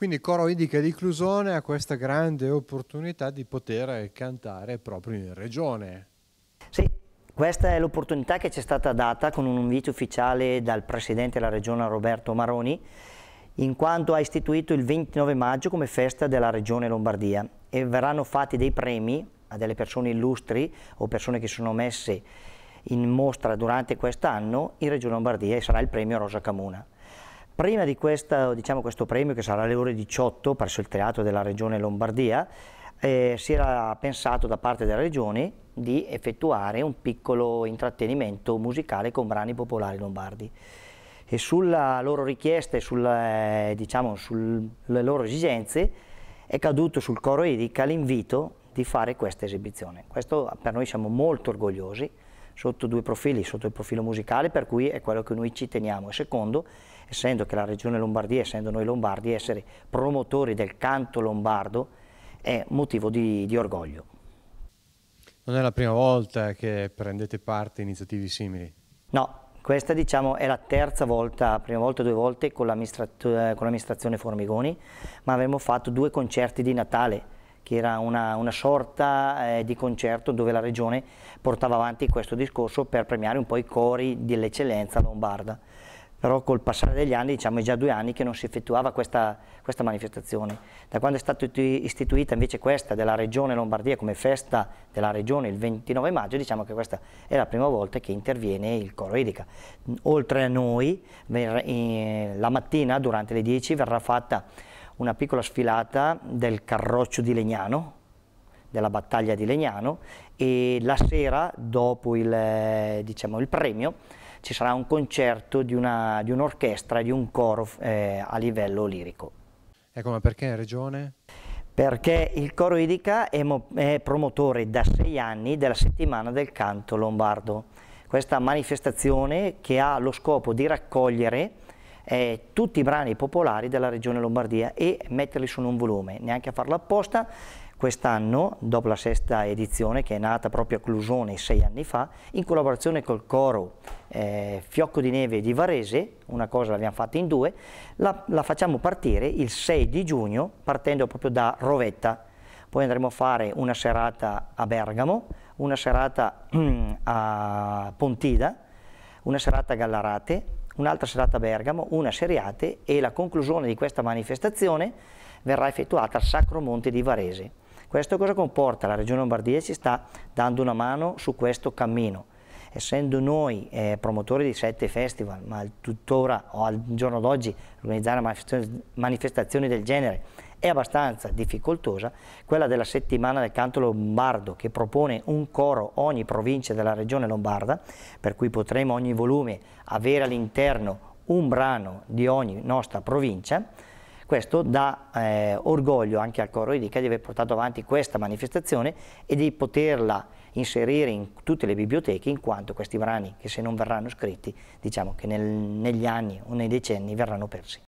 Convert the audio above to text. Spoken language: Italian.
Quindi Coro indica di Clusone ha questa grande opportunità di poter cantare proprio in regione. Sì, questa è l'opportunità che ci è stata data con un invito ufficiale dal Presidente della Regione Roberto Maroni, in quanto ha istituito il 29 maggio come festa della Regione Lombardia e verranno fatti dei premi a delle persone illustri o persone che sono messe in mostra durante quest'anno in Regione Lombardia e sarà il premio Rosa Camuna. Prima di questa, diciamo, questo premio, che sarà alle ore 18 presso il Teatro della Regione Lombardia, eh, si era pensato da parte della Regione di effettuare un piccolo intrattenimento musicale con brani popolari lombardi. E sulla loro richiesta e sulla, eh, diciamo, sulle loro esigenze è caduto sul coro Edica l'invito di fare questa esibizione. Questo per noi siamo molto orgogliosi sotto due profili, sotto il profilo musicale per cui è quello che noi ci teniamo e secondo, essendo che la regione Lombardia, essendo noi lombardi, essere promotori del canto lombardo è motivo di, di orgoglio. Non è la prima volta che prendete parte a iniziative simili? No, questa diciamo, è la terza volta, prima volta due volte con l'amministrazione Formigoni, ma abbiamo fatto due concerti di Natale che era una, una sorta eh, di concerto dove la regione portava avanti questo discorso per premiare un po' i cori dell'eccellenza lombarda. Però col passare degli anni, diciamo è già due anni che non si effettuava questa, questa manifestazione. Da quando è stata istituita invece questa della Regione Lombardia come festa della Regione il 29 maggio, diciamo che questa è la prima volta che interviene il coro Edica. Oltre a noi, eh, la mattina durante le 10 verrà fatta una piccola sfilata del Carroccio di Legnano, della battaglia di Legnano e la sera dopo il, eh, diciamo, il premio ci sarà un concerto di, un'orchestra, di, un di un coro eh, a livello lirico. Ecco, ma perché in regione? Perché il coro Idica è, è promotore da sei anni della settimana del canto lombardo, questa manifestazione che ha lo scopo di raccogliere eh, tutti i brani popolari della regione Lombardia e metterli su un volume, neanche a farlo apposta. Quest'anno, dopo la sesta edizione, che è nata proprio a Clusone sei anni fa, in collaborazione col coro eh, Fiocco di Neve di Varese, una cosa l'abbiamo fatta in due, la, la facciamo partire il 6 di giugno, partendo proprio da Rovetta. Poi andremo a fare una serata a Bergamo, una serata a Pontida, una serata a Gallarate, un'altra serata a Bergamo, una seriate e la conclusione di questa manifestazione verrà effettuata al Sacro Monte di Varese. Questo cosa comporta? La Regione Lombardia ci sta dando una mano su questo cammino. Essendo noi eh, promotori di sette festival, ma tuttora o al giorno d'oggi organizzare manifestazioni del genere è abbastanza difficoltosa, quella della settimana del canto lombardo che propone un coro ogni provincia della regione lombarda, per cui potremo ogni volume avere all'interno un brano di ogni nostra provincia, questo dà eh, orgoglio anche al coro Idica di aver portato avanti questa manifestazione e di poterla inserire in tutte le biblioteche in quanto questi brani che se non verranno scritti diciamo che nel, negli anni o nei decenni verranno persi.